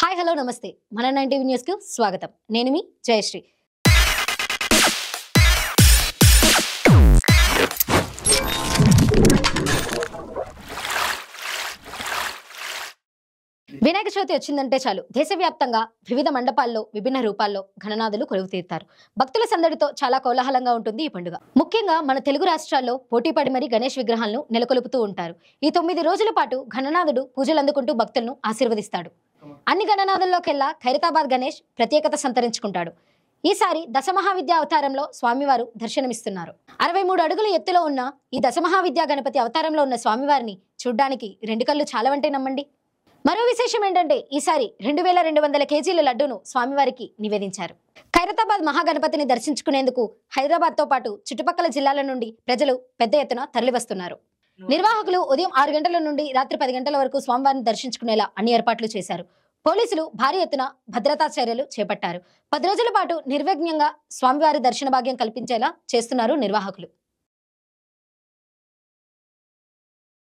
hi hello నమస్తే మన nine TV న్యూస్కు స్వాగతం నేను మీ జయశ్రీ వినాయక చవితి వచ్చిందంటే చాలు దేశవ్యాప్తంగా వివిధ మండపాల్లో విభిన్న రూపాల్లో ఘననాథులు కొలువు తీరుతారు భక్తుల సందడితో చాలా కోలాహలంగా ఉంటుంది ఈ పండుగ ముఖ్యంగా మన తెలుగు రాష్ట్రాల్లో పోటీపడి మరి గణేష్ విగ్రహాలను నెలకొల్పుతూ ఉంటారు ఈ తొమ్మిది రోజుల పాటు ఘననాథుడు పూజలు అందుకుంటూ భక్తులను ఆశీర్వదిస్తాడు అన్ని గణనాథుల్లోకెల్లా ఖైరతాబాద్ గణేష్ ప్రత్యేకత సంతరించుకుంటాడు ఈసారి దశమహావిద్య అవతారంలో స్వామివారు దర్శనమిస్తున్నారు అరవై మూడు అడుగుల ఎత్తులో ఉన్న ఈ దశమహావిద్యా గణపతి అవతారంలో ఉన్న స్వామివారిని చూడ్డానికి రెండు కళ్ళు చాలవంటే నమ్మండి మరో విశేషం ఏంటంటే ఈసారి రెండు వేల రెండు వందల కేజీల లడ్డూను స్వామివారికి నివేదించారు ఖైరతాబాద్ మహాగణపతిని దర్శించుకునేందుకు హైదరాబాద్తో పాటు చుట్టుపక్కల జిల్లాల నుండి ప్రజలు పెద్ద ఎత్తున తరలివస్తున్నారు నిర్వాహకులు ఉదయం ఆరు గంటల నుండి రాత్రి పది గంటల వరకు స్వామివారిని దర్శించుకునేలా అన్ని ఏర్పాట్లు చేశారు పోలీసులు భారీ ఎత్తున భద్రతా చర్యలు చేపట్టారు పది రోజుల పాటు నిర్విఘ్నంగా స్వామివారి దర్శన భాగ్యం కల్పించేలా చేస్తున్నారు నిర్వాహకులు